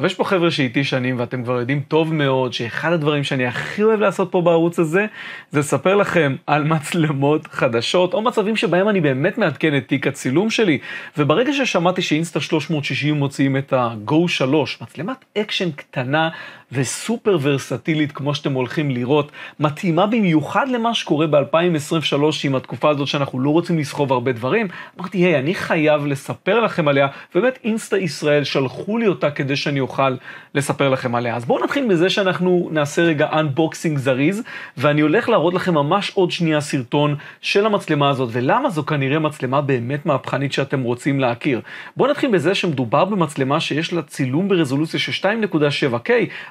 טוב, יש פה חבר'ה שאיתי שנים ואתם כבר יודעים טוב מאוד שאחד הדברים שאני הכי אוהב לעשות פה בערוץ הזה, זה לספר לכם על מצלמות חדשות, או מצבים שבהם אני באמת מעדכן את תיק הצילום שלי. וברגע ששמעתי שאינסטה 360 מוציאים את ה-Go 3, מצלמת אקשן קטנה, וסופר ורסטילית, כמו שאתם הולכים לראות, מתאימה במיוחד למה שקורה ב-2023, עם התקופה הזאת שאנחנו לא רוצים לסחוב הרבה דברים. אמרתי, היי, אני חייב לספר לכם עליה, ובאמת אינסטה ישראל שלחו לי אותה כדי שאני אוכל לספר לכם עליה. אז בואו נתחיל מזה שאנחנו נעשה רגע אנבוקסינג זריז, ואני הולך להראות לכם ממש עוד שנייה סרטון של המצלמה הזאת, ולמה זו כנראה מצלמה באמת מהפכנית שאתם רוצים להכיר. בואו נתחיל בזה שמדובר במצלמה שיש לה צילום ברזולוציה של 2.7K,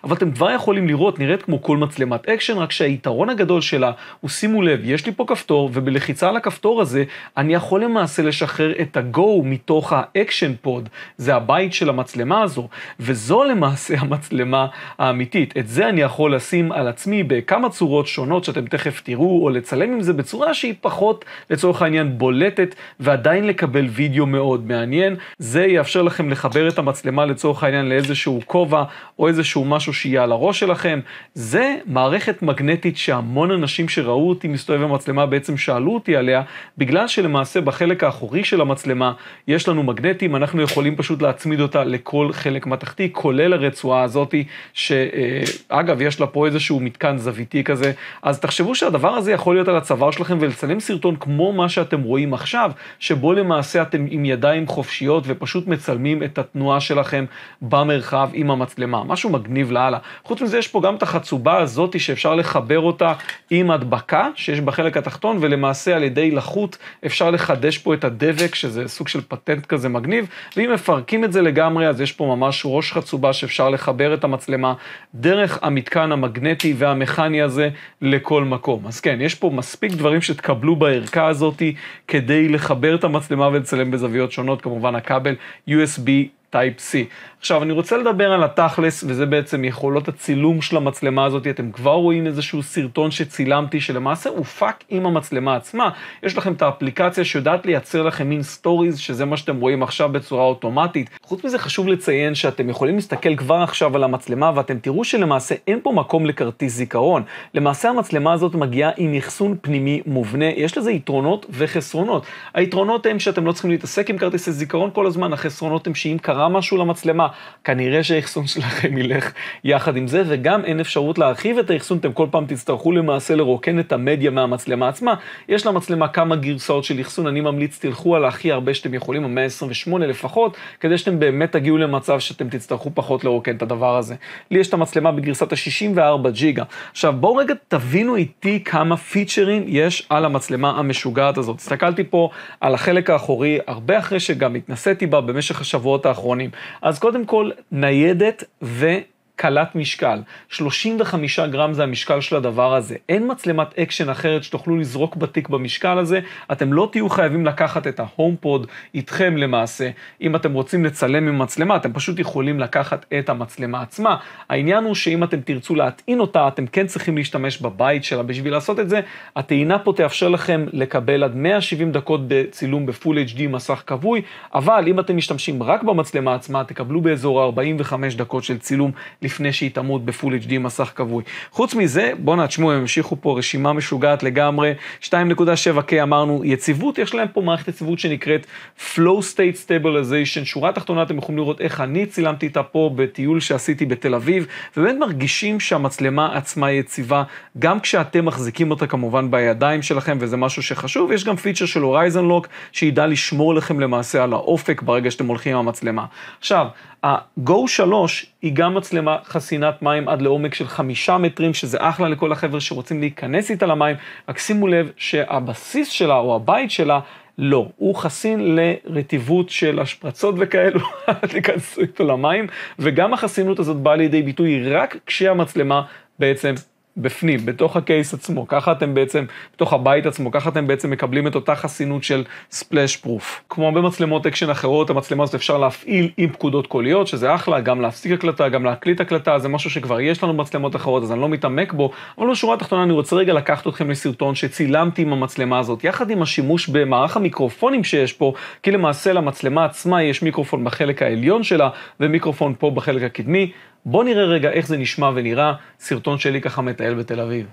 אבל אתם כבר יכולים לראות, נראית כמו כל מצלמת אקשן, רק שהיתרון הגדול שלה הוא, שימו לב, יש לי פה כפתור, ובלחיצה על הכפתור הזה, אני יכול למעשה לשחרר את ה-go מתוך האקשן פוד, זה הבית של המצלמה הזו, וזו למעשה המצלמה האמיתית. את זה אני יכול לשים על עצמי בכמה צורות שונות שאתם תכף תראו, או לצלם עם זה בצורה שהיא פחות, לצורך העניין, בולטת, ועדיין לקבל וידאו מאוד מעניין. זה יאפשר לכם לחבר את המצלמה לצורך העניין לאיזשהו כובע, או איזשהו משהו שיהיה על הראש שלכם. זה מערכת מגנטית שהמון אנשים שראו אותי מסתובב במצלמה בעצם שאלו אותי עליה, בגלל שלמעשה בחלק האחורי של המצלמה יש לנו מגנטים, אנחנו יכולים פשוט להצמיד אותה לכל חלק מתחתי, כולל הרצועה הזאתי, שאגב, יש לה פה איזשהו מתקן זוויתי כזה, אז תחשבו שהדבר הזה יכול להיות על הצוואר שלכם ולצלם סרטון כמו מה שאתם רואים עכשיו, שבו למעשה אתם עם ידיים חופשיות ופשוט מצלמים את התנועה שלכם במרחב עם המצלמה, משהו מגניב לאללה. הלאה. חוץ מזה, יש פה גם את החצובה הזאת שאפשר לחבר אותה עם הדבקה שיש בחלק התחתון, ולמעשה על ידי לחות אפשר לחדש פה את הדבק, שזה סוג של פטנט כזה מגניב, ואם מפרקים את זה לגמרי, אז יש פה ממש ראש חצובה שאפשר לחבר את המצלמה דרך המתקן המגנטי והמכני הזה לכל מקום. אז כן, יש פה מספיק דברים שתקבלו בערכה הזאת כדי לחבר את המצלמה ולצלם בזוויות שונות, כמובן הכבל USB טייפ c עכשיו, אני רוצה לדבר על התכלס, וזה בעצם יכולות הצילום של המצלמה הזאת. אתם כבר רואים איזשהו סרטון שצילמתי, שלמעשה הוא פאק עם המצלמה עצמה. יש לכם את האפליקציה שיודעת לייצר לכם מין סטוריז, שזה מה שאתם רואים עכשיו בצורה אוטומטית. חוץ מזה, חשוב לציין שאתם יכולים להסתכל כבר עכשיו על המצלמה, ואתם תראו שלמעשה אין פה מקום לכרטיס זיכרון. למעשה, המצלמה הזאת מגיעה עם אחסון פנימי מובנה. יש לזה יתרונות וחסרונות. היתרונות הם שאתם לא צריכים להתעסק עם כרטיסי זיכרון כל הזמן, החסרונות הם שאם קרה קרה משהו למצלמה, כנראה שהאחסון שלכם ילך יחד עם זה, וגם אין אפשרות להרחיב את האחסון, אתם כל פעם תצטרכו למעשה לרוקן את המדיה מהמצלמה עצמה. יש למצלמה כמה גרסאות של אחסון, אני ממליץ תלכו על הכי הרבה שאתם יכולים, המאה ה-28 לפחות, כדי שאתם באמת תגיעו למצב שאתם תצטרכו פחות לרוקן את הדבר הזה. לי יש את המצלמה בגרסת ה-64 ג'יגה. עכשיו בואו רגע תבינו איתי כמה פיצ'רים יש על המצלמה המשוגעת הזאת. הסתכלתי פה על החלק האחורי, הרבה אחרי שגם התנסיתי בה במשך השבועות האחרונים. האחרונים. אז קודם כל, ניידת ו... קלת משקל. 35 גרם זה המשקל של הדבר הזה. אין מצלמת אקשן אחרת שתוכלו לזרוק בתיק במשקל הזה. אתם לא תהיו חייבים לקחת את ההומפוד איתכם למעשה. אם אתם רוצים לצלם עם מצלמה, אתם פשוט יכולים לקחת את המצלמה עצמה. העניין הוא שאם אתם תרצו להטעין אותה, אתם כן צריכים להשתמש בבית שלה בשביל לעשות את זה. הטעינה פה תאפשר לכם לקבל עד 170 דקות בצילום בפול HD מסך כבוי, אבל אם אתם משתמשים רק במצלמה עצמה, תקבלו באזור ה-45 דקות של צילום. לפני שהיא תמות בפול HD מסך כבוי. חוץ מזה, בואנה, תשמעו, הם המשיכו פה רשימה משוגעת לגמרי, 2.7K כן, אמרנו, יציבות, יש להם פה מערכת יציבות שנקראת Flow State Stabilization, שורה תחתונה אתם יכולים לראות איך אני צילמתי איתה פה בטיול שעשיתי בתל אביב, ובאמת מרגישים שהמצלמה עצמה יציבה, גם כשאתם מחזיקים אותה כמובן בידיים שלכם, וזה משהו שחשוב, יש גם פיצ'ר של הורייזן לוק, שידע לשמור לכם למעשה על האופק ברגע שאתם הולכים עם המצלמה. עכשיו, ה-Go 3 היא גם מצלמה חסינת מים עד לעומק של חמישה מטרים, שזה אחלה לכל החבר'ה שרוצים להיכנס איתה למים, רק שימו לב שהבסיס שלה או הבית שלה לא, הוא חסין לרטיבות של השפרצות וכאלו, אל תיכנסו איתו למים, וגם החסינות הזאת באה לידי ביטוי רק כשהמצלמה בעצם בפנים, בתוך הקייס עצמו, ככה אתם בעצם, בתוך הבית עצמו, ככה אתם בעצם מקבלים את אותה חסינות של ספלאש פרוף. כמו הרבה מצלמות אקשן אחרות, המצלמה הזאת אפשר להפעיל עם פקודות קוליות, שזה אחלה, גם להפסיק הקלטה, גם להקליט הקלטה, זה משהו שכבר יש לנו במצלמות אחרות, אז אני לא מתעמק בו, אבל בשורה התחתונה אני רוצה רגע לקחת אתכם לסרטון שצילמתי עם המצלמה הזאת, יחד עם השימוש במערך המיקרופונים שיש פה, כי למעשה למצלמה עצמה יש מיקרופון בחלק העליון שלה ומיקרופון פה בחלק הקדמי. בואו נראה רגע איך זה נשמע ונראה, סרטון שלי ככה מטייל בתל אביב.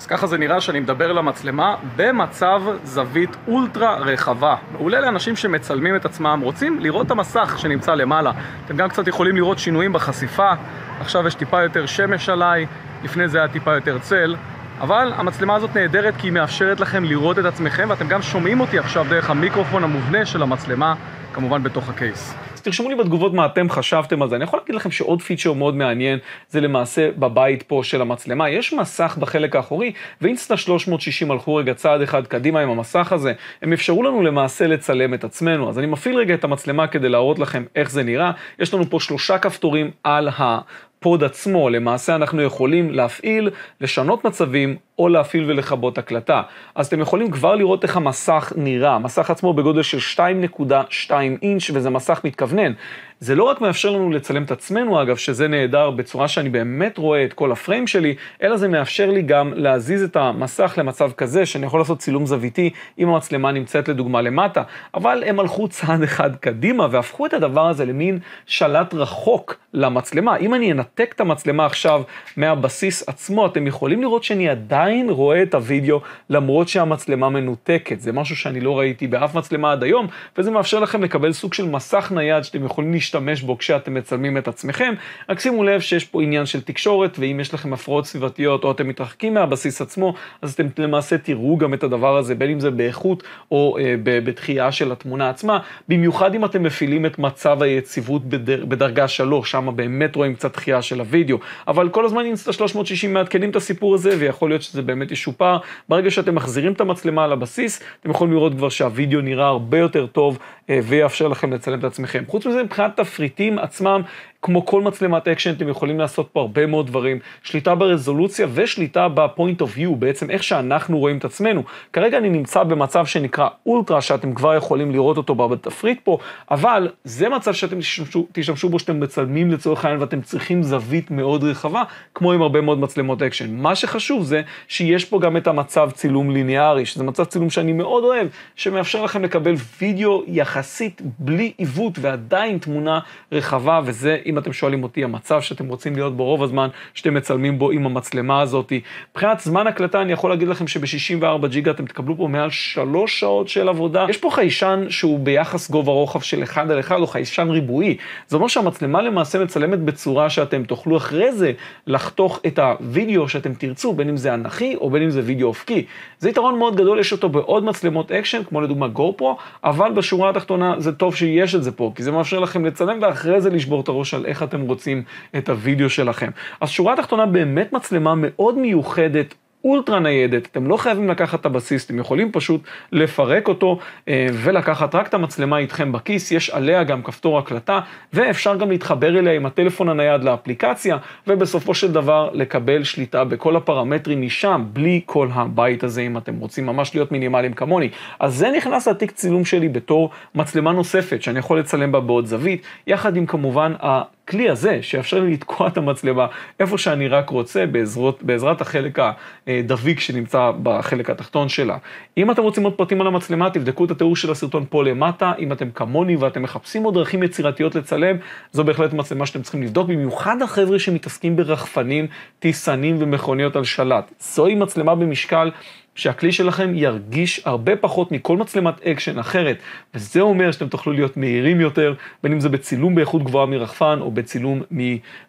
אז ככה זה נראה שאני מדבר למצלמה במצב זווית אולטרה רחבה. מעולה לאנשים שמצלמים את עצמם, רוצים לראות את המסך שנמצא למעלה. אתם גם קצת יכולים לראות שינויים בחשיפה, עכשיו יש טיפה יותר שמש עליי, לפני זה היה טיפה יותר צל, אבל המצלמה הזאת נהדרת כי היא מאפשרת לכם לראות את עצמכם ואתם גם שומעים אותי עכשיו דרך המיקרופון המובנה של המצלמה, כמובן בתוך הקייס. תרשמו לי בתגובות מה אתם חשבתם על זה. אני יכול להגיד לכם שעוד פיצ'ר מאוד מעניין, זה למעשה בבית פה של המצלמה. יש מסך בחלק האחורי, ואינסטה 360 הלכו רגע צעד אחד קדימה עם המסך הזה. הם אפשרו לנו למעשה לצלם את עצמנו. אז אני מפעיל רגע את המצלמה כדי להראות לכם איך זה נראה. יש לנו פה שלושה כפתורים על ה... הפוד עצמו, למעשה אנחנו יכולים להפעיל, לשנות מצבים או להפעיל ולכבות הקלטה. אז אתם יכולים כבר לראות איך המסך נראה, המסך עצמו בגודל של 2.2 אינץ' וזה מסך מתכוונן. זה לא רק מאפשר לנו לצלם את עצמנו, אגב, שזה נהדר בצורה שאני באמת רואה את כל הפריים שלי, אלא זה מאפשר לי גם להזיז את המסך למצב כזה, שאני יכול לעשות צילום זוויתי אם המצלמה נמצאת לדוגמה למטה. אבל הם הלכו צעד אחד קדימה והפכו את הדבר הזה למין שלט רחוק למצלמה. אם אני אנתק את המצלמה עכשיו מהבסיס עצמו, אתם יכולים לראות שאני עדיין רואה את הוידאו, למרות שהמצלמה מנותקת. זה משהו שאני לא ראיתי באף מצלמה עד היום, וזה מאפשר לכם לקבל סוג של מסך נייד שאתם יכולים להשתמש בו כשאתם מצלמים את עצמכם, רק שימו לב שיש פה עניין של תקשורת, ואם יש לכם הפרעות סביבתיות או אתם מתרחקים מהבסיס עצמו, אז אתם למעשה תראו גם את הדבר הזה, בין אם זה באיכות או אה, בדחייה של התמונה עצמה, במיוחד אם אתם מפעילים את מצב היציבות בדר, בדרגה 3, שם באמת רואים קצת דחייה של הוידאו, אבל כל הזמן אינסטה 360 מעדכנים את הסיפור הזה, ויכול להיות שזה באמת ישופר. ברגע שאתם מחזירים את המצלמה לבסיס, אתם יכולים לראות כבר שהוידאו נראה הרבה יותר טוב אה, ויאפשר לכם לצלם את עצמכם. חוץ מזה, מבחינת התפריטים עצמם, כמו כל מצלמת אקשן, אתם יכולים לעשות פה הרבה מאוד דברים. שליטה ברזולוציה ושליטה ב-point of view, בעצם איך שאנחנו רואים את עצמנו. כרגע אני נמצא במצב שנקרא אולטרה, שאתם כבר יכולים לראות אותו בתפריט פה, אבל זה מצב שאתם תשמשו, תשמשו בו שאתם מצלמים לצורך העניין ואתם צריכים זווית מאוד רחבה, כמו עם הרבה מאוד מצלמות אקשן. מה שחשוב זה שיש פה גם את המצב צילום ליניארי, שזה מצב צילום שאני מאוד אוהב, שמאפשר לכם לקבל וידאו יחסית בלי עיוות ועדיין תמונה. תמונה רחבה, וזה, אם אתם שואלים אותי, המצב שאתם רוצים להיות בו רוב הזמן, שאתם מצלמים בו עם המצלמה הזאת. מבחינת זמן הקלטה, אני יכול להגיד לכם שב-64 ג'יגה אתם תקבלו פה מעל שלוש שעות של עבודה. יש פה חיישן שהוא ביחס גובה רוחב של אחד על אחד, או חיישן ריבועי. זה אומר שהמצלמה למעשה מצלמת בצורה שאתם תוכלו אחרי זה לחתוך את הוידאו שאתם תרצו, בין אם זה אנכי או בין אם זה וידאו אופקי. זה יתרון מאוד גדול, יש אותו בעוד מצלמות אקשן, כמו לדוגמה גופרו, אבל בשורה התחתונה זה טוב שיש את זה פה, כי זה מאפשר לכם לצלם ואחרי זה לשבור את הראש על איך אתם רוצים את הוידאו שלכם. אז שורה התחתונה באמת מצלמה מאוד מיוחדת אולטרה ניידת, אתם לא חייבים לקחת את הבסיס, אתם יכולים פשוט לפרק אותו אה, ולקחת רק את המצלמה איתכם בכיס, יש עליה גם כפתור הקלטה, ואפשר גם להתחבר אליה עם הטלפון הנייד לאפליקציה, ובסופו של דבר לקבל שליטה בכל הפרמטרים משם, בלי כל הבית הזה, אם אתם רוצים ממש להיות מינימליים כמוני. אז זה נכנס לתיק צילום שלי בתור מצלמה נוספת, שאני יכול לצלם בה בעוד זווית, יחד עם כמובן ה... הכלי הזה שיאפשר לי לתקוע את המצלמה איפה שאני רק רוצה בעזרת, בעזרת החלק הדביק שנמצא בחלק התחתון שלה. אם אתם רוצים עוד פרטים על המצלמה, תבדקו את התיאור של הסרטון פה למטה. אם אתם כמוני ואתם מחפשים עוד דרכים יצירתיות לצלם, זו בהחלט מצלמה שאתם צריכים לבדוק, במיוחד החבר'ה שמתעסקים ברחפנים, טיסנים ומכוניות על שלט. זוהי מצלמה במשקל שהכלי שלכם ירגיש הרבה פחות מכל מצלמת אקשן אחרת, וזה אומר שאתם תוכלו להיות מהירים יותר, בין אם זה בצילום באיכות גבוהה מרחפן, או בצילום מ...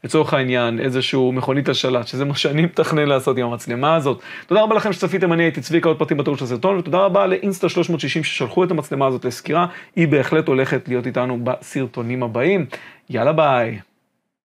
לצורך העניין, איזשהו מכונית השלט, שזה מה שאני מתכנן לעשות עם המצלמה הזאת. תודה רבה לכם שצפיתם, אני הייתי צביקה, עוד פרטים בתיאור של הסרטון, ותודה רבה לאינסטה 360 ששלחו את המצלמה הזאת לסקירה, היא בהחלט הולכת להיות איתנו בסרטונים הבאים. יאללה ביי.